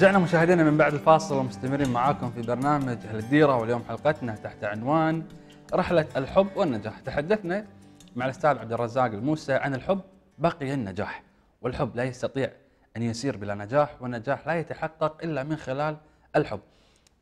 رجعنا مشاهدينا من بعد الفاصل ومستمرين معاكم في برنامج أهل الديرة واليوم حلقتنا تحت عنوان رحلة الحب والنجاح تحدثنا مع الأستاذ عبد الرزاق الموسى عن الحب بقي النجاح والحب لا يستطيع أن يسير بلا نجاح والنجاح لا يتحقق إلا من خلال الحب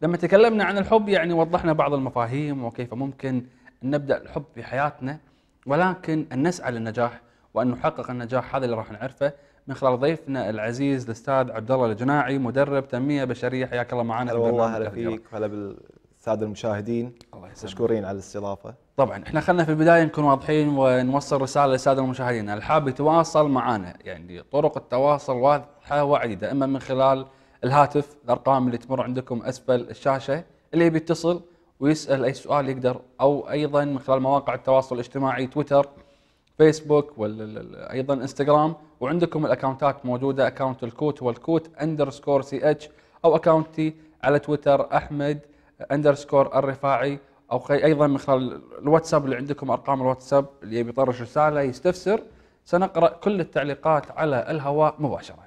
لما تكلمنا عن الحب يعني وضحنا بعض المفاهيم وكيف ممكن أن نبدأ الحب في حياتنا ولكن أن نسعى للنجاح وأن نحقق النجاح هذا اللي راح نعرفه من خلال ضيفنا العزيز الاستاذ عبد الله الجناعي مدرب تنميه بشريه حياك الله معنا هلا والله هلا فيك هلا بالساده المشاهدين الله يسلمك مشكورين على الاستضافه طبعا احنا خلينا في البدايه نكون واضحين ونوصل رساله للساده المشاهدين اللي حاب يتواصل معنا يعني طرق التواصل واضحه وعديده اما من خلال الهاتف الارقام اللي تمر عندكم اسفل الشاشه اللي بيتصل ويسال اي سؤال يقدر او ايضا من خلال مواقع التواصل الاجتماعي تويتر فيسبوك وايضا ايضا انستغرام وعندكم الاكونتات موجوده اكونت الكوت هو الكوت اندرسكور سي اتش او اكونتي على تويتر احمد اندرسكور الرفاعي او ايضا من خلال الواتساب اللي عندكم ارقام الواتساب اللي يبي يطرش رساله يستفسر سنقرا كل التعليقات على الهواء مباشره.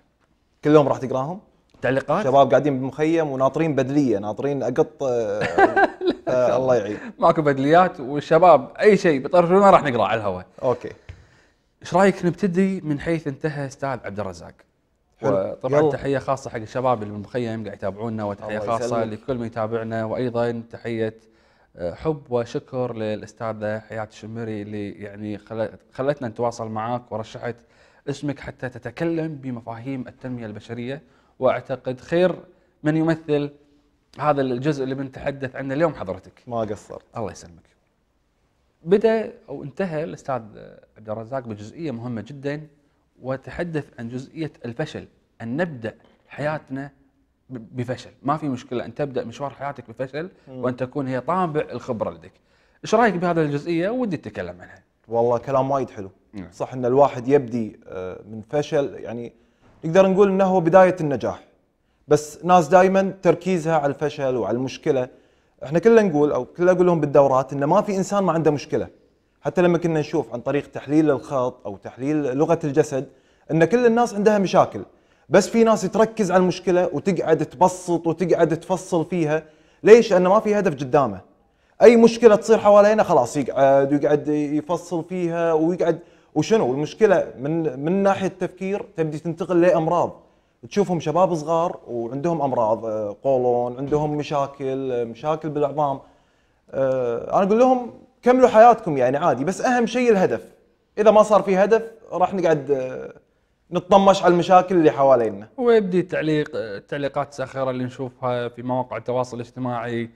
كل يوم راح تقراهم؟ تعليقات؟ شباب قاعدين بالمخيم وناطرين بدليه ناطرين اقط آه، آه، الله يعين ماكو بدليات والشباب اي شيء بيطرشونه راح نقراه على الهواء. اوكي. ايش رايك نبتدي من حيث انتهى استاذ عبد الرزاق وطبعا تحيه خاصه حق الشباب اللي بالمخيم قاعد يتابعونا وتحيه خاصه لكل من يتابعنا وايضا تحيه آه، حب وشكر للاستاذه حياه الشمري اللي يعني خلتنا نتواصل معك ورشحت اسمك حتى تتكلم بمفاهيم التنميه البشريه واعتقد خير من يمثل هذا الجزء اللي بنتحدث عنه اليوم حضرتك ما قصرت الله يسلمك بدأ أو انتهى الأستاذ عبد الرزاق بجزئية مهمة جدا وتحدث عن جزئية الفشل أن نبدأ حياتنا بفشل ما في مشكلة أن تبدأ مشوار حياتك بفشل وأن تكون هي طابع الخبرة لديك إيش رأيك بهذه الجزئية ودي اتكلم عنها والله كلام وايد حلو نعم. صح أن الواحد يبدي آه، من فشل يعني نقدر نقول أنه هو بداية النجاح بس ناس دائما تركيزها على الفشل وعلى المشكلة احنا كلنا نقول او كلنا اقول لهم بالدورات انه ما في انسان ما عنده مشكله حتى لما كنا نشوف عن طريق تحليل الخط او تحليل لغه الجسد ان كل الناس عندها مشاكل بس في ناس تركز على المشكله وتقعد تبسط وتقعد تفصل فيها ليش لانه ما في هدف قدامه اي مشكله تصير حوالينا خلاص يقعد ويقعد يفصل فيها ويقعد وشنو المشكله من من ناحيه التفكير تبدي تنتقل لامراض تشوفهم شباب صغار وعندهم امراض آه، قولون عندهم مشاكل آه، مشاكل بالعظام آه، انا اقول لهم كملوا حياتكم يعني عادي بس اهم شيء الهدف اذا ما صار في هدف راح نقعد نتطمش على المشاكل اللي حوالينا ويبدي تعليق التعليقات الساخره اللي نشوفها في مواقع التواصل الاجتماعي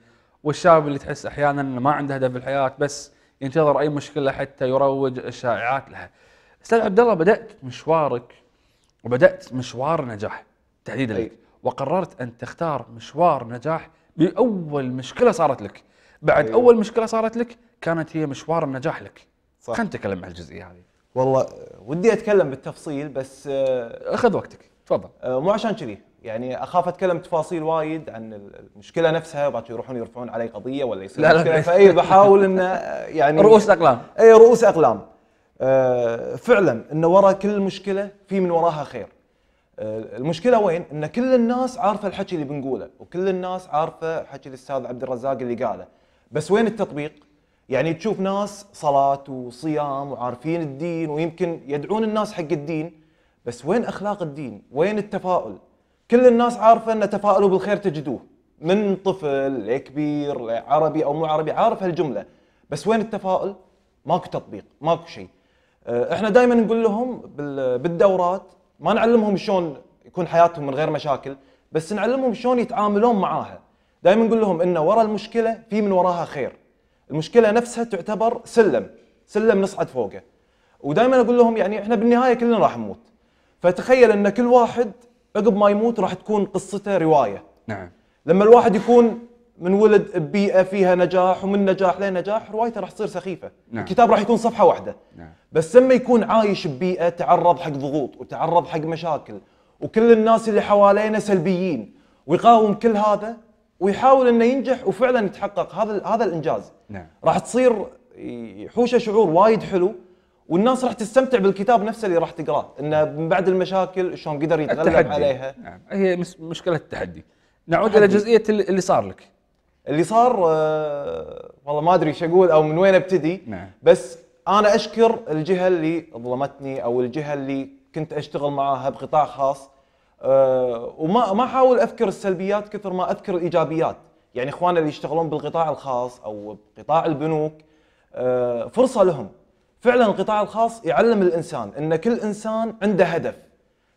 والشاب اللي تحس احيانا ما عنده هدف في الحياه بس ينتظر اي مشكله حتى يروج الشائعات لها استاذ عبد الله بدات مشوارك وبدات مشوار نجاح تحديدا لك وقررت ان تختار مشوار نجاح باول مشكله صارت لك بعد أيوة. اول مشكله صارت لك كانت هي مشوار النجاح لك صح خلينا نتكلم عن الجزئيه هذه والله ودي اتكلم بالتفصيل بس آه، خذ وقتك تفضل آه، مو عشان كذي يعني اخاف اتكلم تفاصيل وايد عن المشكله نفسها باكر يروحون يرفعون علي قضيه ولا يصير لا مشكله لا فاي بحاول انه آه، يعني رؤوس اقلام اي رؤوس اقلام آه، فعلا ان وراء كل مشكله في من وراها خير آه، المشكله وين ان كل الناس عارفه الحكي اللي بنقوله وكل الناس عارفه حكي الاستاذ عبد الرزاق اللي قاله بس وين التطبيق يعني تشوف ناس صلاه وصيام وعارفين الدين ويمكن يدعون الناس حق الدين بس وين اخلاق الدين وين التفاؤل كل الناس عارفه ان تفاؤلوا بالخير تجدوه من طفل لكبير لعربي او مو عربي عارف هالجمله بس وين التفاؤل ماكو تطبيق ماكو شيء آه، احنا دائما نقول لهم بالدورات ما نعلمهم شلون يكون حياتهم من غير مشاكل بس نعلمهم شلون يتعاملون معاها دائما نقول لهم ان ورا المشكله في من وراها خير المشكله نفسها تعتبر سلم سلم نصعد فوقه ودائما اقول لهم يعني احنا بالنهايه كلنا راح نموت فتخيل ان كل واحد عقب ما يموت راح تكون قصته روايه نعم لما الواحد يكون من ولد ببيئه فيها نجاح ومن نجاح لنجاح روايته راح تصير سخيفه نعم. الكتاب راح يكون صفحه واحده نعم. بس لما يكون عايش ببيئه تعرض حق ضغوط وتعرض حق مشاكل وكل الناس اللي حوالينا سلبيين ويقاوم كل هذا ويحاول انه ينجح وفعلا يتحقق هذا هذا الانجاز نعم. راح تصير يحوشه شعور وايد حلو والناس راح تستمتع بالكتاب نفسه اللي راح تقراه انه من بعد المشاكل شلون قدر يتغلب التحدي. عليها نعم هي مشكله التحدي نعود التحدي. الى جزئيه اللي صار لك اللي صار آه والله ما ادري ايش اقول او من وين ابتدي نعم. بس انا اشكر الجهه اللي ظلمتني او الجهه اللي كنت اشتغل معاها بقطاع خاص أه وما ما احاول اذكر السلبيات كثر ما اذكر الايجابيات يعني اخواننا اللي يشتغلون بالقطاع الخاص او بقطاع البنوك أه فرصه لهم فعلا القطاع الخاص يعلم الانسان ان كل انسان عنده هدف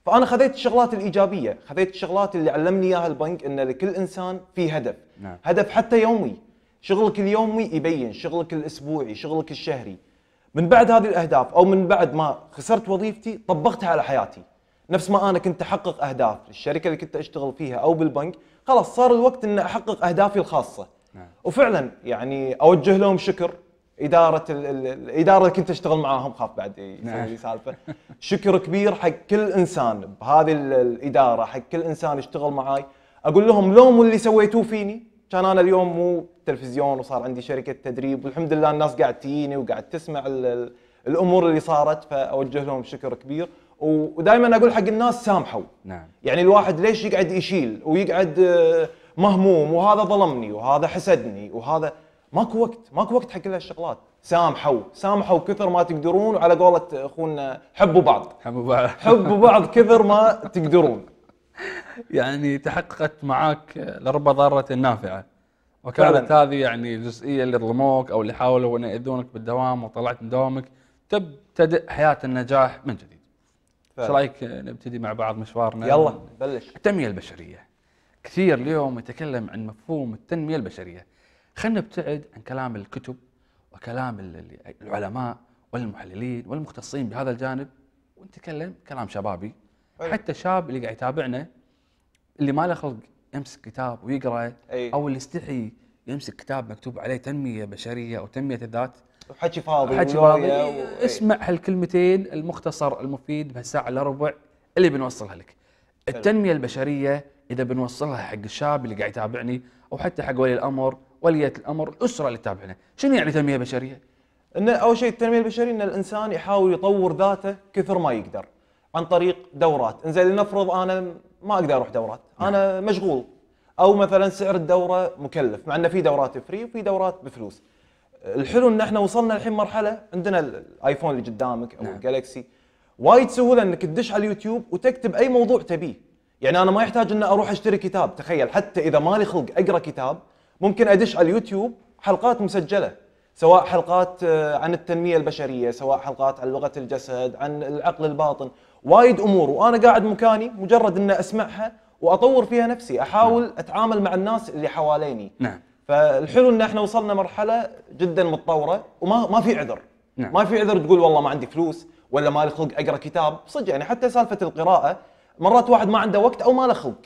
فانا خذيت الشغلات الايجابيه خذيت الشغلات اللي علمني اياها البنك ان لكل انسان في هدف نعم. هدف حتى يومي شغلك اليومي يبين شغلك الاسبوعي شغلك الشهري من بعد هذه الاهداف او من بعد ما خسرت وظيفتي طبقتها على حياتي نفس ما انا كنت احقق اهداف الشركه اللي كنت اشتغل فيها او بالبنك خلاص صار الوقت ان احقق اهدافي الخاصه نعم. وفعلا يعني اوجه لهم شكر اداره الاداره اللي كنت اشتغل معاهم خاف بعد يسوي نعم. لي سالفه شكر كبير حق كل انسان بهذه الاداره حق كل انسان اشتغل معاي اقول لهم لوم اللي سويتوه فيني كان انا اليوم مو تلفزيون وصار عندي شركه تدريب والحمد لله الناس قاعد تجيني وقاعد تسمع الامور اللي صارت فاوجه لهم شكر كبير ودائما اقول حق الناس سامحوا نعم يعني الواحد ليش يقعد يشيل ويقعد آه، مهموم وهذا ظلمني وهذا حسدني وهذا ماكو وقت ماكو وقت حق كل هالشغلات سامحوا سامحوا كثر ما تقدرون وعلى قولة اخونا حبوا بعض حبوا بعض حبوا بعض كثر ما تقدرون يعني تحققت معاك لرب ضاره نافعه وكانت هذه يعني الجزئيه اللي ظلموك او اللي حاولوا ان ياذونك بالدوام وطلعت من دوامك تبتدئ حياه النجاح من جديد. ايش رايك نبتدي مع بعض مشوارنا؟ يلا بلش التنميه البشريه كثير اليوم يتكلم عن مفهوم التنميه البشريه. خلينا نبتعد عن كلام الكتب وكلام العلماء والمحللين والمختصين بهذا الجانب ونتكلم كلام شبابي أي. أيوه. حتى الشاب اللي قاعد يتابعنا اللي ما له خلق يمسك كتاب ويقرا أي. او اللي يستحي يمسك كتاب مكتوب عليه تنميه بشريه او تنميه الذات وحكي فاضي حكي فاضي و... اسمع هالكلمتين المختصر المفيد بهالساعه الا ربع اللي بنوصلها لك التنميه البشريه اذا بنوصلها حق الشاب اللي قاعد يتابعني او حتى حق ولي الامر وليه الامر الاسره اللي تتابعنا شنو يعني تنميه بشريه ان اول شيء التنميه البشريه ان الانسان يحاول يطور ذاته كثر ما يقدر عن طريق دورات انزين لنفرض انا ما اقدر اروح دورات انا مشغول او مثلا سعر الدوره مكلف مع انه في دورات فري وفي دورات بفلوس الحلو ان احنا وصلنا الحين مرحله عندنا الايفون اللي قدامك او نعم. الجالكسي وايد سهوله انك تدش على اليوتيوب وتكتب اي موضوع تبيه يعني انا ما يحتاج ان اروح اشتري كتاب تخيل حتى اذا مالي خلق اقرا كتاب ممكن ادش على اليوتيوب حلقات مسجله سواء حلقات آه، عن التنميه البشريه سواء حلقات عن لغه الجسد عن العقل الباطن وايد امور وانا قاعد مكاني مجرد ان اسمعها واطور فيها نفسي احاول نعم. اتعامل مع الناس اللي حواليني نعم فالحلو ان احنا وصلنا مرحله جدا متطوره وما ما في عذر نعم. ما في عذر تقول والله ما عندي فلوس ولا مالي خلق اقرا كتاب صدق يعني حتى سالفه القراءه مرات واحد ما عنده وقت او ما له خلق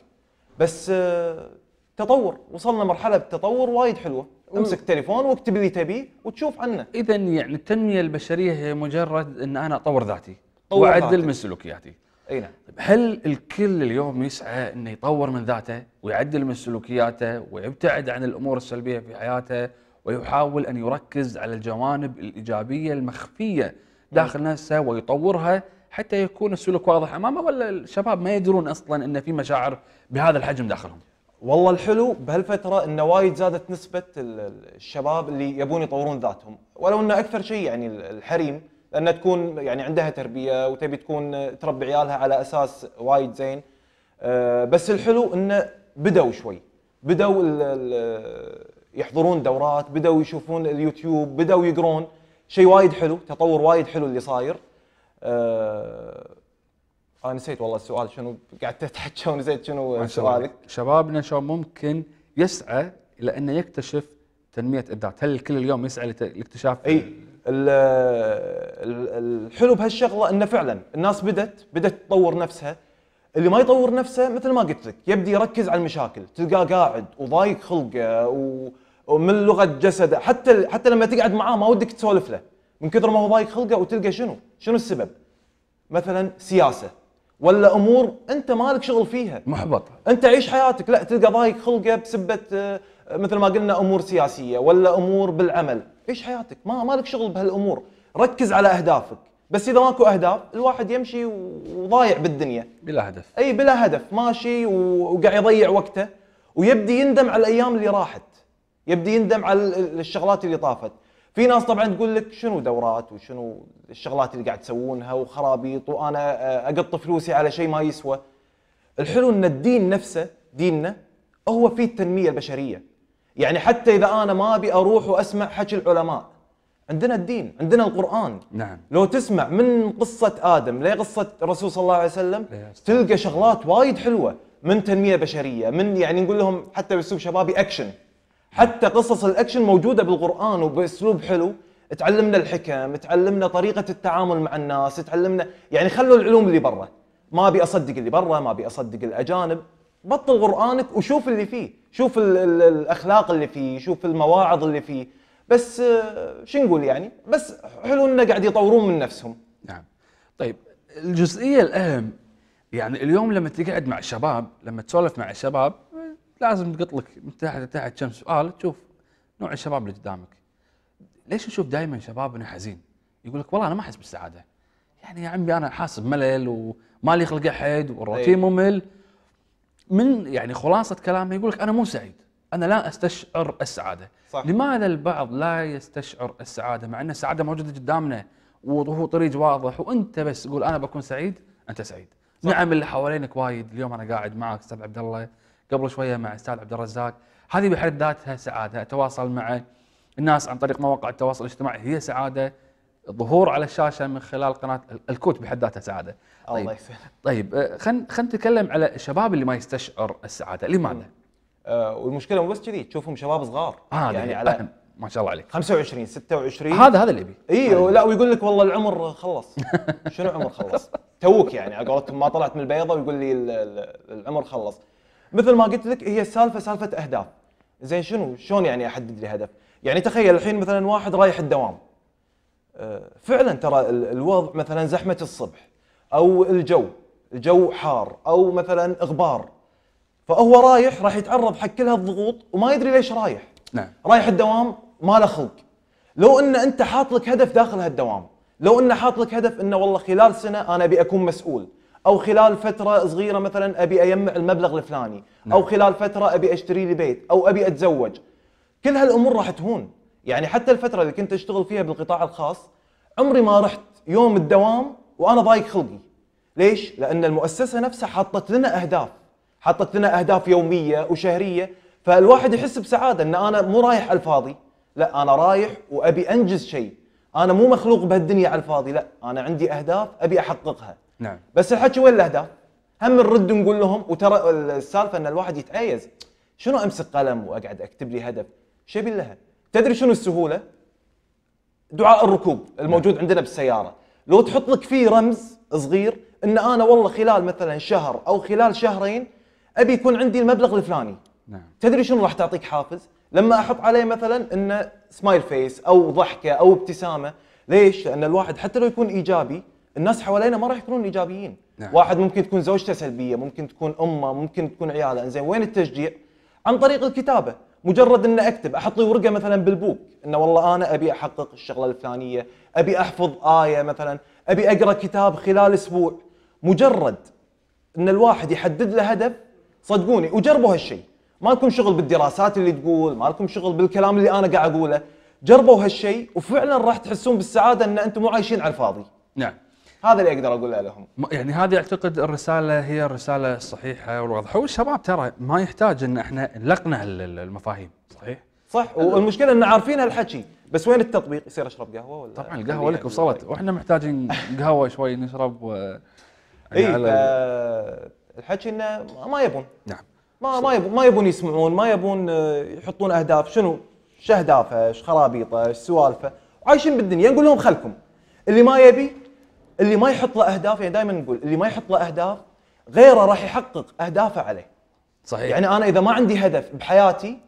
بس آه، تطور وصلنا مرحله بالتطور وايد حلوه امسك التليفون واكتب اللي تبيه وتشوف عنه اذا يعني التنميه البشريه هي مجرد ان انا اطور ذاتي وعدل من سلوكياتي اي نعم طيب، هل الكل اليوم يسعى انه يطور من ذاته ويعدل من سلوكياته ويبتعد عن الامور السلبيه في حياته ويحاول ان يركز على الجوانب الايجابيه المخفيه داخل نفسه ويطورها حتى يكون السلوك واضح امامه ولا الشباب ما يدرون اصلا ان في مشاعر بهذا الحجم داخلهم؟ والله الحلو بهالفتره انه وايد زادت نسبه الشباب اللي يبون يطورون ذاتهم ولو انه اكثر شيء يعني الحريم لانها تكون يعني عندها تربيه وتبي تكون تربي عيالها على اساس وايد زين آه، بس الحلو انه بدوا شوي بدوا يحضرون دورات بدوا يشوفون اليوتيوب بدوا يقرون شيء وايد حلو تطور وايد حلو اللي صاير آه، انا نسيت والله السؤال شنو قعدت اتحكى ونسيت شنو سؤالك شبابنا شو ممكن يسعى الى انه يكتشف تنميه ابداع هل الكل اليوم يسعى لاكتشاف اي الحلو بهالشغله انه فعلا الناس بدت بدت تطور نفسها اللي ما يطور نفسه مثل ما قلت لك يبدي يركز على المشاكل تلقاه قاعد وضايق خلقه ومن لغه جسده حتى حتى لما تقعد معاه ما ودك تسولف له من كثر ما هو ضايق خلقه وتلقى شنو شنو السبب مثلا سياسه ولا امور انت مالك شغل فيها محبط انت عيش حياتك لا تلقى ضايق خلقه بسبه آه، مثل ما قلنا امور سياسيه ولا امور بالعمل عيش حياتك ما مالك شغل بهالامور ركز على اهدافك بس اذا ماكو اهداف الواحد يمشي وضايع بالدنيا بلا هدف اي بلا هدف ماشي وقاعد يضيع وقته ويبدي يندم على الايام اللي راحت يبدي يندم على الشغلات اللي طافت في ناس طبعا تقول لك شنو دورات وشنو الشغلات اللي قاعد تسوونها وخرابيط وانا آه، اقط فلوسي على شيء ما يسوى الحلو ان الدين نفسه ديننا هو فيه التنميه البشريه يعني حتى اذا انا ما ابي اروح واسمع حكي العلماء عندنا الدين عندنا القران نعم لو تسمع من قصه ادم لقصه الرسول صلى الله عليه وسلم تلقى شغلات وايد حلوه من تنميه بشريه من يعني نقول لهم حتى باسلوب شبابي اكشن حتى قصص الاكشن موجوده بالقران وباسلوب حلو تعلمنا الحكم تعلمنا طريقه التعامل مع الناس تعلمنا يعني خلوا العلوم اللي برا ما ابي اصدق اللي برا ما ابي اصدق الاجانب بطل قرانك وشوف اللي فيه شوف الـ الـ الاخلاق اللي فيه شوف المواعظ اللي فيه بس آه، شو نقول يعني بس حلو انه قاعد يطورون من نفسهم نعم طيب الجزئيه الاهم يعني اليوم لما تقعد مع الشباب لما تسولف مع الشباب لازم تقط لك من تحت لتحت كم سؤال تشوف نوع الشباب اللي قدامك ليش نشوف دائما شبابنا حزين يقول لك والله انا ما احس بالسعاده يعني يا عمي انا حاسب ملل وما لي خلق احد والروتين إيه. ممل من يعني خلاصه كلامه يقول لك انا مو سعيد انا لا استشعر السعاده صح. لماذا البعض لا يستشعر السعاده مع ان السعاده موجوده قدامنا وهو طريق واضح وانت بس تقول انا بكون سعيد انت سعيد صح. نعم اللي حوالينك وايد اليوم انا قاعد معك استاذ عبد الله قبل شويه مع استاذ عبد الرزاق هذه بحد ذاتها سعاده اتواصل مع الناس عن طريق مواقع التواصل الاجتماعي هي سعاده ظهور على الشاشه من خلال قناه الكوت بحد ذاتها سعاده. طيب الله يسلمك. طيب خلينا آه، خلينا نتكلم على الشباب اللي ما يستشعر السعاده، لماذا؟ آه والمشكله مو بس كذي تشوفهم شباب صغار آه يعني على أهم. ما شاء الله عليك 25 26 هذا هذا اللي يبي اي طيب. لا ويقول لك والله العمر خلص شنو عمر خلص؟ توك يعني على قولتهم ما طلعت من البيضه ويقول لي العمر خلص مثل ما قلت لك هي السالفه سالفه اهداف زين شنو شلون يعني احدد لي هدف؟ يعني تخيل الحين مثلا واحد رايح الدوام فعلا ترى الوضع مثلا زحمه الصبح او الجو الجو حار او مثلا غبار فهو رايح راح يتعرض حق كل هالضغوط وما يدري ليش رايح نعم رايح الدوام ما له خلق لو ان انت حاط لك هدف داخل هالدوام لو ان حاط لك هدف انه والله خلال سنه انا ابي اكون مسؤول او خلال فتره صغيره مثلا ابي اجمع المبلغ الفلاني نعم. او خلال فتره ابي اشتري لي بيت او ابي اتزوج كل هالامور راح تهون يعني حتى الفتره اللي كنت اشتغل فيها بالقطاع الخاص عمري ما رحت يوم الدوام وانا ضايق خلقي ليش لان المؤسسه نفسها حطت لنا اهداف حطت لنا اهداف يوميه وشهريه فالواحد يحس بسعاده ان انا مو رايح على الفاضي لا انا رايح وابي انجز شيء انا مو مخلوق بهالدنيا على الفاضي لا انا عندي اهداف ابي احققها نعم بس الحكي وين الاهداف هم نرد نقول لهم وترى السالفه ان الواحد يتعايز شنو امسك قلم واقعد اكتب لي هدف شو ابي لها تدري شنو السهوله؟ دعاء الركوب الموجود عندنا بالسياره لو تحط لك فيه رمز صغير ان انا والله خلال مثلا شهر او خلال شهرين ابي يكون عندي المبلغ الفلاني نعم. تدري شنو راح تعطيك حافز؟ لما احط عليه مثلا انه سمايل فيس او ضحكه او ابتسامه، ليش؟ لان الواحد حتى لو يكون ايجابي الناس حوالينا ما راح يكونون ايجابيين، نعم. واحد ممكن تكون زوجته سلبيه، ممكن تكون امه، ممكن تكون عياله، زين وين التشجيع؟ عن طريق الكتابه، مجرد ان اكتب احط لي ورقه مثلا بالبوك انه والله انا ابي احقق الشغله الفلانيه، ابي احفظ ايه مثلا، ابي اقرا كتاب خلال اسبوع، مجرد ان الواحد يحدد له هدف صدقوني وجربوا هالشيء، ما لكم شغل بالدراسات اللي تقول، ما لكم شغل بالكلام اللي انا قاعد اقوله، جربوا هالشيء وفعلا راح تحسون بالسعاده ان انتم مو عايشين على الفاضي. نعم. هذا اللي اقدر اقوله لهم يعني هذه اعتقد الرساله هي الرساله الصحيحه والواضحه والشباب ترى ما يحتاج ان احنا نلقنا المفاهيم صحيح صح والمشكله ان عارفين هالحكي بس وين التطبيق يصير اشرب قهوه ولا طبعا القهوه لك وصلت إيه. واحنا محتاجين قهوه شوي نشرب و... يعني اي على... آه، الحكي انه ما يبون نعم ما ما يبون ما يبون يسمعون ما يبون آه، يحطون اهداف شنو شو اهدافه ايش خرابيطه ايش سوالفه عايشين بالدنيا نقول لهم خلكم اللي ما يبي اللي ما يحط له اهداف يعني دائما نقول اللي ما يحط له اهداف غيره راح يحقق اهدافه عليه صحيح يعني انا اذا ما عندي هدف بحياتي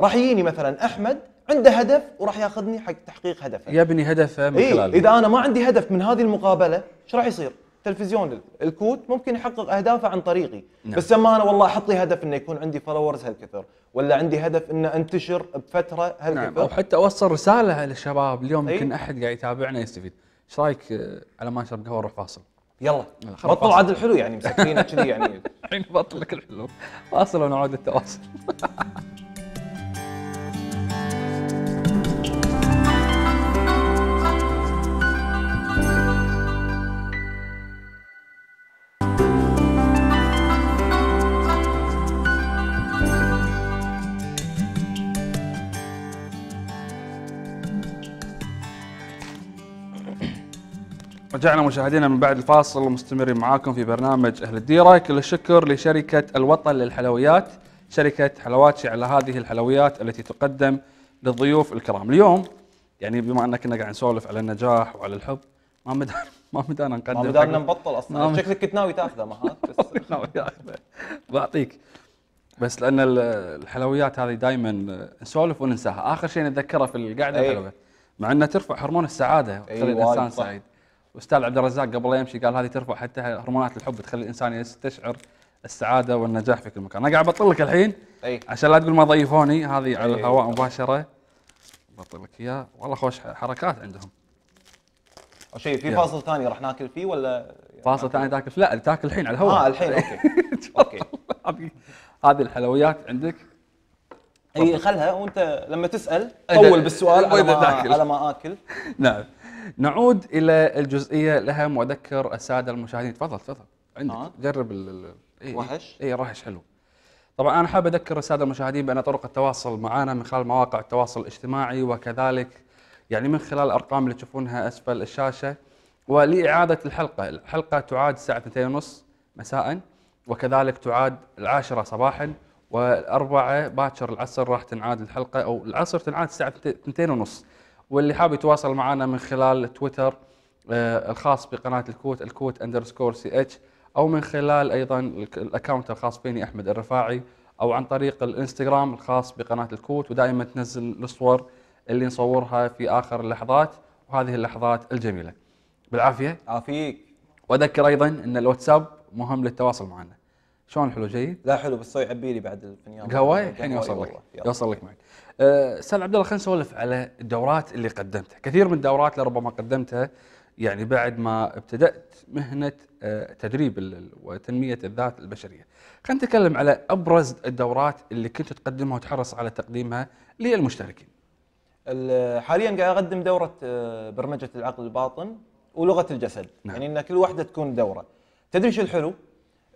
راح يجيني مثلا احمد عنده هدف وراح ياخذني حق تحقيق هدفه يبني هدفه من إيه؟ خلاله اذا انا ما عندي هدف من هذه المقابله ايش راح يصير تلفزيون الكوت ممكن يحقق اهدافه عن طريقي نعم. بس لما انا والله احط لي هدف انه يكون عندي فولورز هالكثر ولا عندي هدف انه انتشر بفتره نعم، هالكثر نعم. او حتى اوصل رساله للشباب اليوم إيه. يمكن إيه؟ احد قاعد يتابعنا يستفيد ايش رايك آه، على ما نشرب قهوه نروح فاصل يلا بطل عاد الحلو يعني مسكينه كذي يعني الحين بطل لك الحلو فاصل ونعود للتواصل رجعنا مشاهدينا من بعد الفاصل مستمرين معاكم في برنامج أهل الديرة كل الشكر لشركة الوطن للحلويات شركة حلواتشي على هذه الحلويات التي تقدم للضيوف الكرام اليوم يعني بما ان كنا قاعد نسولف على النجاح وعلى الحب ما مدان ما مدانا نقدم ما مدانا نبطل أصلا شكلك كنت ناوي تاخذه ما بس ناوي تاخذه بعطيك بس لأن الحلويات هذه دائما نسولف وننساها آخر شيء نتذكره في القعدة إيه. الحلوه مع أنها ترفع هرمون السعادة إيه، وتخلي الإنسان سعيد واستاذ عبد الرزاق قبل لا يمشي قال هذه ترفع حتى هرمونات الحب تخلي الانسان يستشعر السعاده والنجاح في كل مكان انا قاعد ابطل لك الحين أي. عشان لا تقول ما ضيفوني هذه على الهواء مباشره بطل لك اياه والله خوش حركات عندهم او شيء في فاصل ثاني راح ناكل فيه ولا فاصل ثاني تاكل لا تاكل الحين على الهواء اه الحين اوكي اوكي هذه الحلويات عندك اي خلها وانت لما تسال طول بالسؤال على ما اكل نعم نعود الى الجزئيه لها مذكر الساده المشاهدين تفضل تفضل عندك آه. جرب ال إيه،, إيه وحش اي رحش حلو طبعا انا حاب اذكر الساده المشاهدين بان طرق التواصل معنا من خلال مواقع التواصل الاجتماعي وكذلك يعني من خلال الارقام اللي تشوفونها اسفل الشاشه ولاعاده الحلقه، الحلقه تعاد الساعه 2:30 مساء وكذلك تعاد العاشرة صباحا والأربعة باكر العصر راح تنعاد الحلقة أو العصر تنعاد الساعة 2:30 واللي حاب يتواصل معنا من خلال تويتر آه، الخاص بقناه الكوت الكوت اندرسكور سي اتش او من خلال ايضا الاكونت الخاص فيني احمد الرفاعي او عن طريق الانستغرام الخاص بقناه الكوت ودائما تنزل الصور اللي نصورها في اخر اللحظات وهذه اللحظات الجميله. بالعافيه. عافيك. واذكر ايضا ان الواتساب مهم للتواصل معنا. شلون الحلو جيد؟ لا حلو بس صوي عبيلي بعد الفنيان قهوه الحين يوصل لك يوصل لك معك. آه، استاذ عبد الله خلينا نسولف على الدورات اللي قدمتها، كثير من الدورات اللي ربما قدمتها يعني بعد ما ابتدات مهنه آه، تدريب وتنميه الذات البشريه. خلينا نتكلم على ابرز الدورات اللي كنت تقدمها وتحرص على تقديمها للمشتركين. حاليا قاعد اقدم دوره آه، برمجه العقل الباطن ولغه الجسد، نعم. يعني ان كل واحده تكون دوره. تدري شو الحلو؟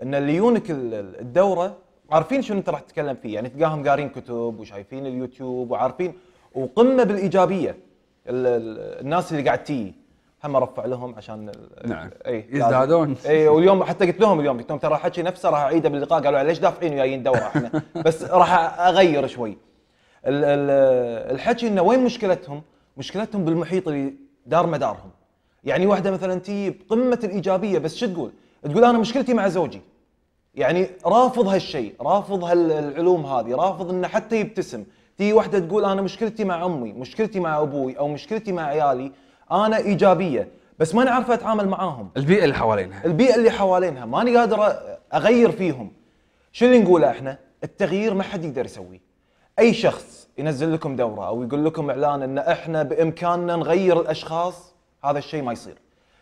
ان اللي يونك الدوره عارفين شنو انت راح تتكلم فيه يعني تلقاهم قارين كتب وشايفين اليوتيوب وعارفين وقمه بالايجابيه الناس اللي قاعد تيجي هم ارفع لهم عشان نعم اي يزدادون اي واليوم حتى قلت لهم اليوم قلت لهم ترى حكي نفسه راح اعيده باللقاء قالوا ليش دافعين وجايين دوره احنا بس راح اغير شوي الحكي انه وين مشكلتهم؟ مشكلتهم بالمحيط اللي دار مدارهم يعني واحده مثلا تي بقمه الايجابيه بس شو تقول؟ تقول انا مشكلتي مع زوجي يعني رافض هالشيء رافض هالعلوم هذه رافض انه حتى يبتسم تي واحدة تقول انا مشكلتي مع امي مشكلتي مع ابوي او مشكلتي مع عيالي انا ايجابيه بس ماني عارفه اتعامل معاهم البيئه اللي حوالينها البيئه اللي حوالينها ماني قادر اغير فيهم شو اللي نقوله احنا التغيير ما حد يقدر يسويه اي شخص ينزل لكم دوره او يقول لكم اعلان ان احنا بامكاننا نغير الاشخاص هذا الشيء ما يصير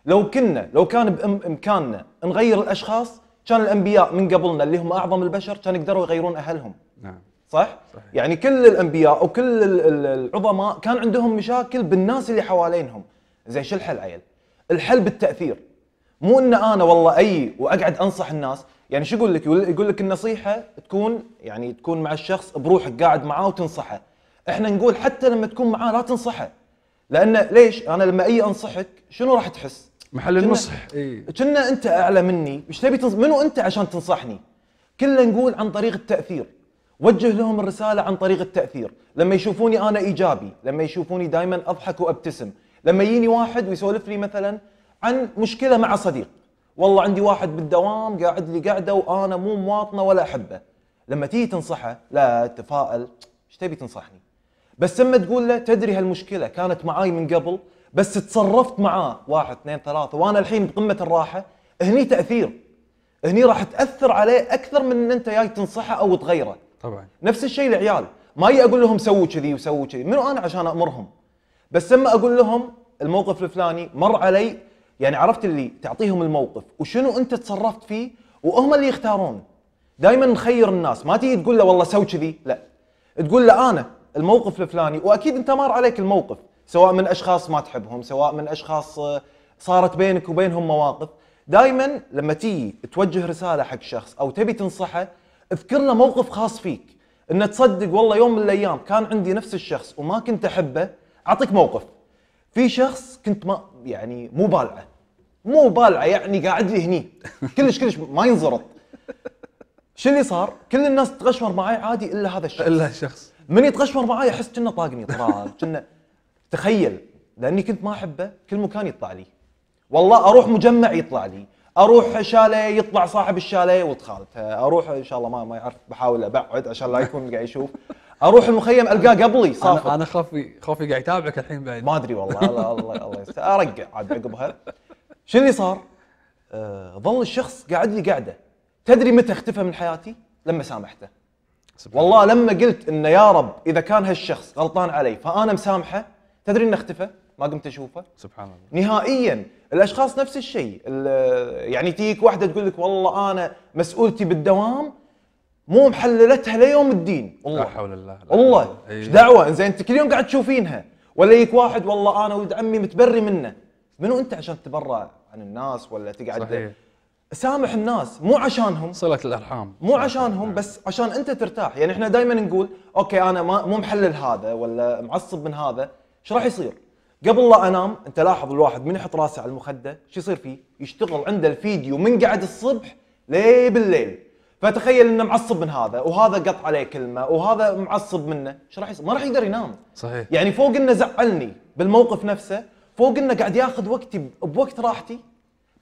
لو كنا لو كان بامكاننا نغير الاشخاص كان الانبياء من قبلنا اللي هم اعظم البشر كانوا يقدروا يغيرون اهلهم نعم صح؟ صحيح. يعني كل الانبياء وكل العظماء كان عندهم مشاكل بالناس اللي حوالينهم زين شو الحل عيل؟ الحل بالتاثير مو ان انا والله اي واقعد انصح الناس يعني شو يقول لك يقول لك النصيحه تكون يعني تكون مع الشخص بروحك قاعد معاه وتنصحه احنا نقول حتى لما تكون معاه لا تنصحه لان ليش انا لما اي انصحك شنو راح تحس محل النصح اي كنا انت اعلى مني ايش تبي تنص... منو انت عشان تنصحني كلنا نقول عن طريق التاثير وجه لهم الرساله عن طريق التاثير لما يشوفوني انا ايجابي لما يشوفوني دائما اضحك وابتسم لما يجيني واحد ويسولف لي مثلا عن مشكله مع صديق والله عندي واحد بالدوام قاعد لي قاعده وانا مو مواطنه ولا احبه لما تيجي تنصحه لا تفائل ايش تبي تنصحني بس لما تقول له تدري هالمشكله كانت معاي من قبل بس تصرفت معاه واحد اثنين ثلاثه وانا الحين بقمه الراحه هني تاثير هني راح تاثر عليه اكثر من ان انت جاي تنصحه او تغيره طبعا نفس الشيء العيال ما اجي اقول لهم سووا كذي وسووا كذي منو انا عشان امرهم بس لما اقول لهم الموقف الفلاني مر علي يعني عرفت اللي تعطيهم الموقف وشنو انت تصرفت فيه وهم اللي يختارون دائما نخير الناس ما تيجي تقول له والله سوي كذي لا تقول له انا الموقف الفلاني واكيد انت مر عليك الموقف سواء من اشخاص ما تحبهم سواء من اشخاص آه، صارت بينك وبينهم مواقف دائما لما تيجي توجه رساله حق شخص او تبي تنصحه اذكر له موقف خاص فيك ان تصدق والله يوم من الايام كان عندي نفس الشخص وما كنت احبه اعطيك موقف في شخص كنت ما يعني مو بالعه مو بالعه يعني قاعد لي هني كلش كلش ما ينزرط شو اللي صار؟ كل الناس تغشمر معي عادي الا هذا الشخص الا الشخص من يتغشمر معي احس كأنه طاقني طراز كأنه تخيل لاني كنت ما احبه كل مكان يطلع لي والله اروح مجمع يطلع لي اروح شاليه يطلع صاحب الشاليه ولد اروح ان شاء الله ما ما يعرف بحاول ابعد عشان لا يكون قاعد يشوف اروح المخيم القاه قبلي صافي انا خوفي خوفي قاعد يتابعك الحين بعد ما ادري والله الله الله الله يستر ارجع عاد عقبها شنو اللي صار؟ أه ظل الشخص قاعد لي قاعده تدري متى اختفى من حياتي؟ لما سامحته والله لما قلت انه يا رب اذا كان هالشخص غلطان علي فانا مسامحه تدري انه اختفى ما قمت اشوفه سبحان الله نهائيا الاشخاص نفس الشيء يعني تجيك واحده تقول لك والله انا مسؤولتي بالدوام مو محللتها ليوم الدين والله لا حول الله لا والله إيه. ايش دعوه زين انت كل يوم قاعد تشوفينها ولا يجيك واحد والله انا ولد عمي متبري منه منو انت عشان تتبرع عن الناس ولا تقعد صحيح. سامح الناس مو عشانهم صله الارحام مو عشانهم بس عشان انت ترتاح يعني احنا دائما نقول اوكي انا ما مو محلل هذا ولا معصب من هذا ايش راح يصير؟ قبل لا انام انت لاحظ الواحد من يحط راسه على المخده شو يصير فيه؟ يشتغل عنده الفيديو من قعد الصبح ليه بالليل فتخيل انه معصب من هذا وهذا قط عليه كلمه وهذا معصب منه ايش راح يصير؟ ما راح يقدر ينام صحيح يعني فوق انه زعلني بالموقف نفسه فوق انه قاعد ياخذ وقتي بوقت راحتي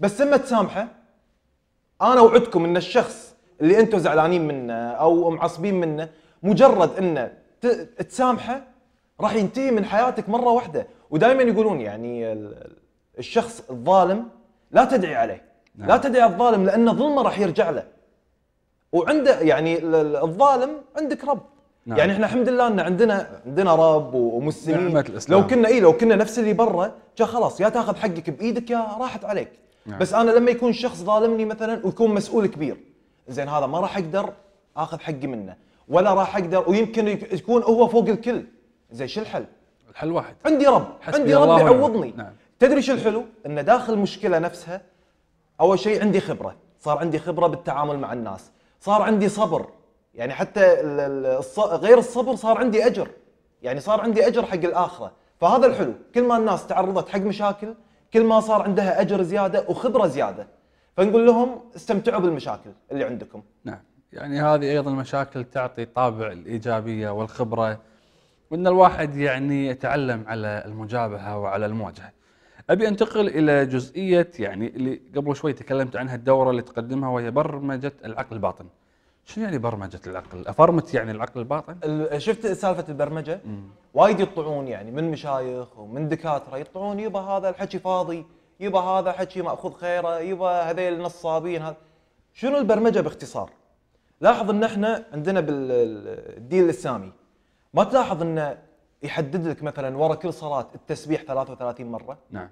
بس لما تسامحه انا اوعدكم ان الشخص اللي انتم زعلانين منه او معصبين منه مجرد انه تسامحه راح ينتهي من حياتك مره واحده ودائما يقولون يعني الشخص الظالم لا تدعي عليه نعم. لا تدعي الظالم لان ظلمه راح يرجع له وعنده يعني الظالم عندك رب نعم. يعني احنا الحمد لله ان عندنا عندنا رب ومسلمين نعمة الإسلام. لو كنا اي لو كنا نفس اللي برا كان خلاص يا تاخذ حقك بايدك يا راحت عليك نعم. بس انا لما يكون شخص ظالمني مثلا ويكون مسؤول كبير زين هذا ما راح اقدر اخذ حقي منه ولا راح اقدر ويمكن يكون هو فوق الكل زين شو الحل؟ الحل واحد عندي رب عندي رب يعوضني نعم. تدري شو الحلو؟ ان داخل المشكله نفسها اول شيء عندي خبره صار عندي خبره بالتعامل مع الناس صار عندي صبر يعني حتى غير الصبر صار عندي اجر يعني صار عندي اجر حق الاخره فهذا الحلو كل ما الناس تعرضت حق مشاكل كل ما صار عندها اجر زياده وخبره زياده فنقول لهم استمتعوا بالمشاكل اللي عندكم نعم يعني هذه ايضا المشاكل تعطي طابع الايجابيه والخبره وان الواحد يعني يتعلم على المجابهه وعلى المواجهه. ابي انتقل الى جزئيه يعني اللي قبل شوي تكلمت عنها الدوره اللي تقدمها وهي برمجه العقل الباطن. شنو يعني برمجه العقل؟ افرمت يعني العقل الباطن؟ شفت سالفه البرمجه؟ وايد يطلعون يعني من مشايخ ومن دكاتره يطلعون يبا هذا الحكي فاضي، يبا هذا حكي ماخوذ خيره، يبا هذيل نصابين هذا. شنو البرمجه باختصار؟ لاحظ ان احنا عندنا بالدين الاسلامي ما تلاحظ انه يحدد لك مثلا ورا كل صلاه التسبيح 33 مره نعم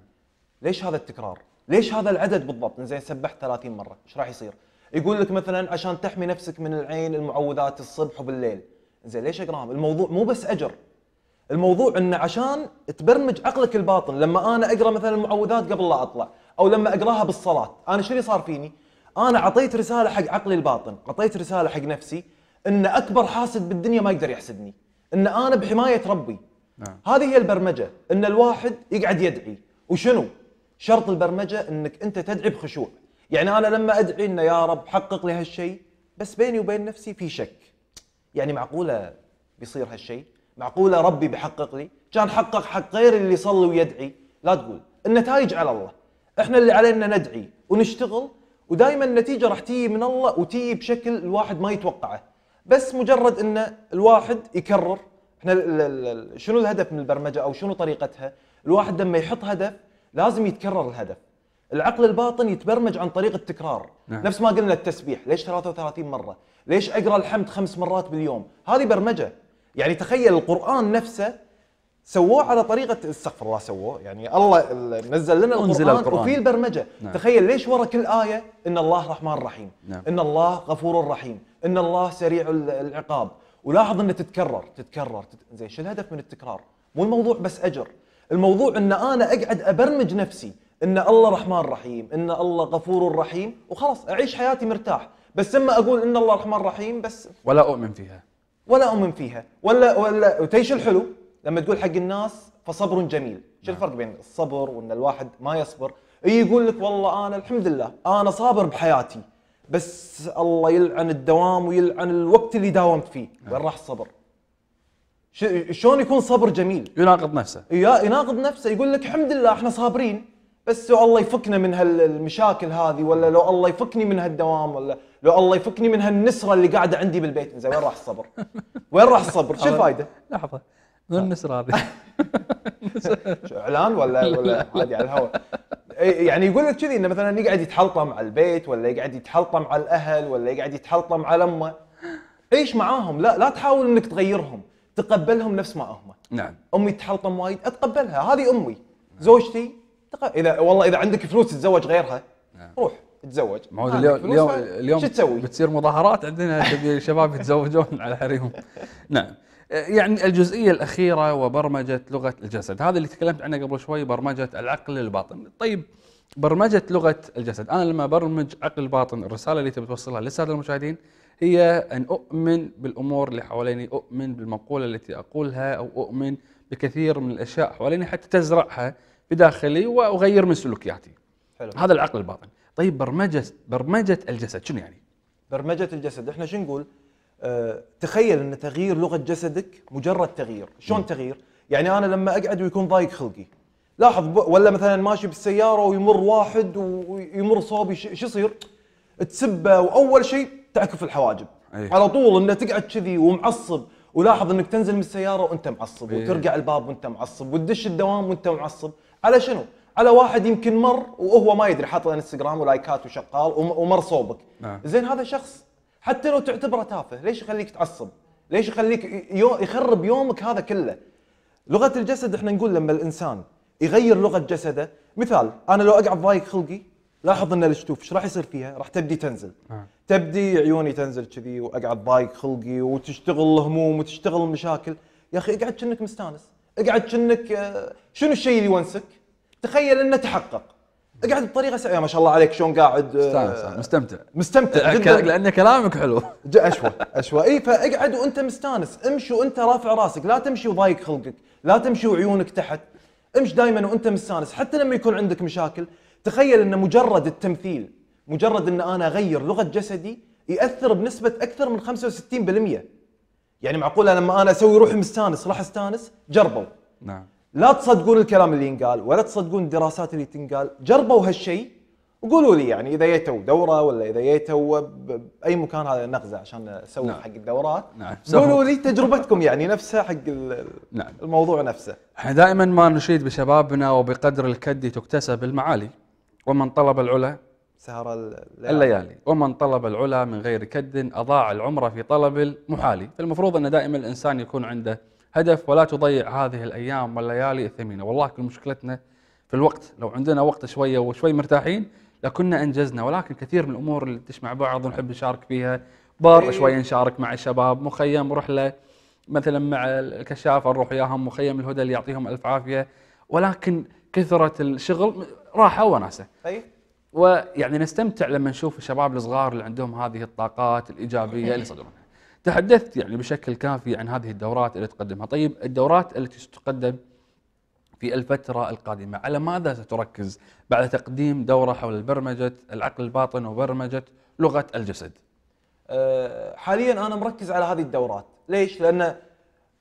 ليش هذا التكرار ليش هذا العدد بالضبط زين سبحت 30 مره ايش راح يصير يقول لك مثلا عشان تحمي نفسك من العين المعوذات الصبح وبالليل زين ليش اقراهم الموضوع مو بس اجر الموضوع انه عشان تبرمج عقلك الباطن لما انا اقرا مثلا المعوذات قبل لا اطلع او لما اقراها بالصلاه انا شو اللي صار فيني انا اعطيت رساله حق عقلي الباطن اعطيت رساله حق نفسي ان اكبر حاسد بالدنيا ما يقدر يحسدني ان انا بحمايه ربي نعم. هذه هي البرمجه ان الواحد يقعد يدعي وشنو شرط البرمجه انك انت تدعي بخشوع يعني انا لما ادعي انه يا رب حقق لي هالشيء بس بيني وبين نفسي في شك يعني معقوله بيصير هالشيء معقوله ربي بيحقق لي كان حقق حق غير اللي يصلي ويدعي لا تقول النتائج على الله احنا اللي علينا ندعي ونشتغل ودائما النتيجه راح تيجي من الله وتيجي بشكل الواحد ما يتوقعه بس مجرد ان الواحد يكرر احنا شنو الهدف من البرمجه او شنو طريقتها؟ الواحد لما يحط هدف لازم يتكرر الهدف. العقل الباطن يتبرمج عن طريق التكرار، نعم. نفس ما قلنا التسبيح، ليش 33 مره؟ ليش اقرا الحمد خمس مرات باليوم؟ هذه برمجه. يعني تخيل القران نفسه سووه على طريقه استغفر الله سووه يعني الله نزل لنا القرآن, أنزل القرآن وفي البرمجه نعم. تخيل ليش ورا كل ايه ان الله رحمن رحيم نعم. ان الله غفور رحيم ان الله سريع العقاب ولاحظ انها تتكرر تتكرر تت... زين شو الهدف من التكرار مو الموضوع بس اجر الموضوع ان انا اقعد ابرمج نفسي ان الله رحمن رحيم ان الله غفور رحيم وخلاص اعيش حياتي مرتاح بس لما اقول ان الله رحمن رحيم بس ولا اؤمن فيها ولا اؤمن فيها ولا ولا وتيش الحلو لما تقول حق الناس فصبر جميل شو نعم. الفرق بين الصبر وان الواحد ما يصبر اي يقول لك والله انا الحمد لله انا صابر بحياتي بس الله يلعن الدوام ويلعن الوقت اللي داومت فيه نعم. وين راح الصبر شلون يكون صبر جميل يناقض نفسه يناقض نفسه يقول لك الحمد لله احنا صابرين بس لو الله يفكنا من هالمشاكل هذه ولا لو الله يفكني من هالدوام ولا لو الله يفكني من هالنسره اللي قاعده عندي بالبيت زين وين راح الصبر؟ وين راح الصبر؟ شو الفائده؟ لحظه من النسر هذه اعلان ولا ولا عادي على الهواء يعني يقول لك كذي انه مثلا يقعد يتحلطم على البيت ولا يقعد يتحلطم على الاهل ولا يقعد يتحلطم على امه عيش معاهم لا لا تحاول انك تغيرهم تقبلهم نفس ما هم نعم امي تحلطم وايد اتقبلها هذه امي زوجتي تق... اذا والله اذا عندك فلوس تتزوج غيرها نعم. روح تزوج ما هو اليوم اليوم اليوم شو تسوي؟ بتصير مظاهرات عندنا شباب يتزوجون على حريمهم نعم يعني الجزئية الأخيرة وبرمجة لغة الجسد هذا اللي تكلمت عنه قبل شوي برمجة العقل الباطن طيب برمجة لغة الجسد أنا لما برمج عقل باطن الرسالة اللي تبي توصلها للسادة المشاهدين هي أن أؤمن بالأمور اللي حواليني أؤمن بالمقولة التي أقولها أو أؤمن بكثير من الأشياء حواليني حتى تزرعها في داخلي وأغير من سلوكياتي حلو. هذا العقل الباطن طيب برمجة برمجة الجسد شنو يعني؟ برمجة الجسد احنا شو نقول؟ تخيل ان تغيير لغه جسدك مجرد تغيير، شلون تغيير؟ يعني انا لما اقعد ويكون ضايق خلقي لاحظ ولا مثلا ماشي بالسياره ويمر واحد ويمر صوبي شو يصير؟ تسبه واول شيء تعكف الحواجب أيه. على طول انه تقعد كذي ومعصب ولاحظ انك تنزل من السياره وانت معصب أيه. وترجع الباب وانت معصب وتدش الدوام وانت معصب على شنو؟ على واحد يمكن مر وهو ما يدري حاط انستغرام ولايكات وشغال ومر صوبك آه. زين هذا شخص حتى لو تعتبره تافه ليش يخليك تعصب ليش يخليك يخرب يومك هذا كله لغه الجسد احنا نقول لما الانسان يغير لغه جسده مثال انا لو اقعد ضايق خلقي لاحظ ان الشتوف ايش راح يصير فيها؟ راح تبدي تنزل. آه. تبدي عيوني تنزل كذي واقعد ضايق خلقي وتشتغل الهموم وتشتغل المشاكل يا اخي اقعد كأنك مستانس، اقعد كأنك آه، شنو الشيء اللي يونسك؟ تخيل انه تحقق. اقعد بطريقه سعيده ما شاء الله عليك شلون قاعد مستانس آه، مستمتع مستمتع جدا لان كلامك حلو اشوى اشوى اي فاقعد وانت مستانس امشي وانت رافع راسك لا تمشي وضايق خلقك لا تمشي وعيونك تحت امشي دائما وانت مستانس حتى لما يكون عندك مشاكل تخيل ان مجرد التمثيل مجرد ان انا اغير لغه جسدي ياثر بنسبه اكثر من 65% يعني معقوله لما انا اسوي روحي مستانس راح استانس جربوا نعم لا تصدقون الكلام اللي ينقال ولا تصدقون الدراسات اللي تنقال جربوا هالشيء وقولوا لي يعني اذا جيتوا دوره ولا اذا جيتوا باي مكان هذا نغزه عشان اسوي نعم. حق الدورات نعم. قولوا لي تجربتكم يعني نفسها حق نعم. الموضوع نفسه احنا دائما ما نشيد بشبابنا وبقدر الكد تكتسب المعالي ومن طلب العلا سهر الليالي. الليالي ومن طلب العلا من غير كد اضاع العمر في طلب المحالي فالمفروض ان دائما الانسان يكون عنده هدف ولا تضيع هذه الايام والليالي الثمينه والله كل مشكلتنا في الوقت لو عندنا وقت شويه وشوي مرتاحين لكنا انجزنا ولكن كثير من الامور اللي تجمع بعض ونحب نشارك فيها بار إيه. شويه نشارك مع الشباب مخيم رحله مثلا مع الكشافه نروح وياهم مخيم الهدى اللي يعطيهم الف عافيه ولكن كثره الشغل راحه وناسه اي طيب. ويعني نستمتع لما نشوف الشباب الصغار اللي عندهم هذه الطاقات الايجابيه اللي يصدرونها تحدثت يعني بشكل كافي عن هذه الدورات التي تقدمها طيب الدورات التي ستقدم في الفترة القادمة على ماذا ستركز بعد تقديم دورة حول برمجة العقل الباطن وبرمجة لغة الجسد أه، حاليا أنا مركز على هذه الدورات ليش؟ لأن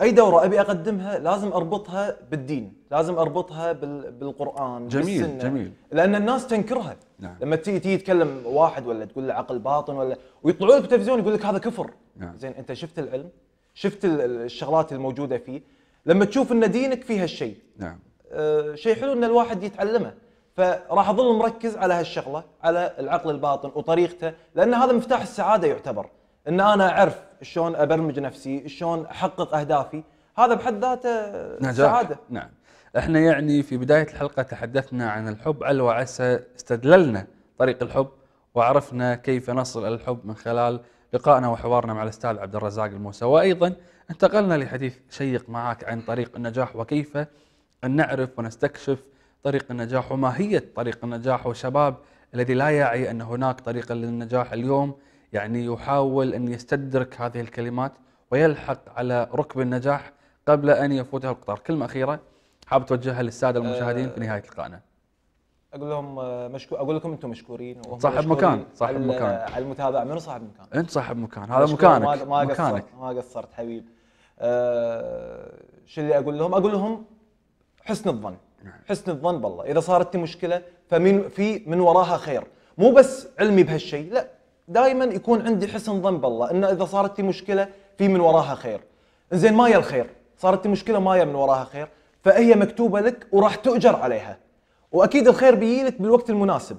أي دورة أبي أقدمها لازم أربطها بالدين لازم أربطها بالقرآن جميل بالسنة. جميل لأن الناس تنكرها نعم. لما تيجي تتكلم واحد ولا تقول له عقل باطن ولا ويطلعوا لك بالتلفزيون يقول لك هذا كفر نعم. زين انت شفت العلم شفت الشغلات الموجوده فيه لما تشوف ان دينك فيه هالشيء نعم أه شيء حلو ان الواحد يتعلمه فراح اظل مركز على هالشغله على العقل الباطن وطريقته لان هذا مفتاح السعاده يعتبر ان انا اعرف شلون ابرمج نفسي شلون احقق اهدافي هذا بحد ذاته نجاح. نعم، سعاده نعم احنا يعني في بدايه الحلقه تحدثنا عن الحب على وعسى استدللنا طريق الحب وعرفنا كيف نصل الى الحب من خلال لقائنا وحوارنا مع الأستاذ عبد الرزاق الموسى وأيضا انتقلنا لحديث شيق معك عن طريق النجاح وكيف أن نعرف ونستكشف طريق النجاح وماهية طريق النجاح والشباب الذي لا يعي أن هناك طريقا للنجاح اليوم يعني يحاول أن يستدرك هذه الكلمات ويلحق على ركب النجاح قبل أن يفوته القطار كلمة أخيرة حاب توجهها للسادة المشاهدين في آه، نهاية لقائنا اقول لهم آه، مشكور اقول لكم انتم مشكورين صاحب مكان صاحب آه، على مكان على المتابعه منو صاحب مكان؟ انت صاحب مكان هذا مكانك ما قصرت مكانك. ما قصرت حبيب أه شو اللي اقول لهم؟ اقول لهم حسن الظن نعم. حسن الظن بالله اذا صارت مشكله فمن في من وراها خير مو بس علمي بهالشيء لا دائما يكون عندي حسن ظن بالله انه اذا صارت مشكله في من وراها خير زين ما يا الخير صارت مشكله ما يا من وراها خير فهي مكتوبه لك وراح تؤجر عليها واكيد الخير بيجيلك بالوقت المناسب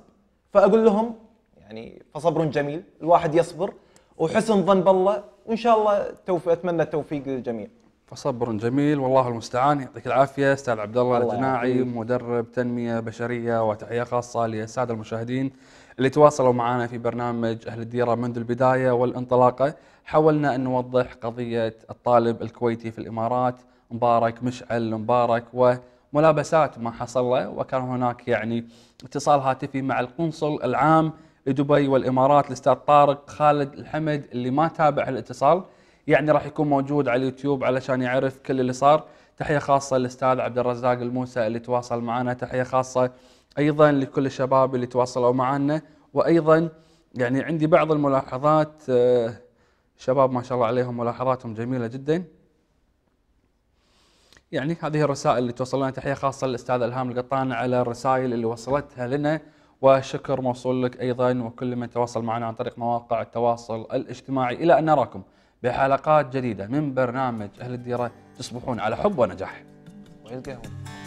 فاقول لهم يعني فصبر جميل الواحد يصبر وحسن ظن بالله وان شاء الله توف... اتمنى التوفيق للجميع فصبر جميل والله المستعان يعطيك العافيه استاذ عبد الله الجناعي مدرب تنميه بشريه وتحيه خاصه للساده المشاهدين اللي تواصلوا معنا في برنامج اهل الديره منذ البدايه والانطلاقه حاولنا ان نوضح قضيه الطالب الكويتي في الامارات مبارك مشعل مبارك و ملابسات ما حصل له وكان هناك يعني اتصال هاتفي مع القنصل العام لدبي والامارات الاستاذ طارق خالد الحمد اللي ما تابع الاتصال يعني راح يكون موجود على اليوتيوب علشان يعرف كل اللي صار تحيه خاصه للاستاذ عبد الرزاق الموسى اللي تواصل معنا تحيه خاصه ايضا لكل الشباب اللي تواصلوا معنا وايضا يعني عندي بعض الملاحظات آه، شباب ما شاء الله عليهم ملاحظاتهم جميله جدا يعني هذه الرسائل اللي توصلنا تحيه خاصه للاستاذ الهام القطان على الرسائل اللي وصلتها لنا وشكر موصول لك ايضا وكل من تواصل معنا عن طريق مواقع التواصل الاجتماعي الى ان نراكم بحلقات جديده من برنامج اهل الديره تصبحون على حب ونجاح ويلقاهم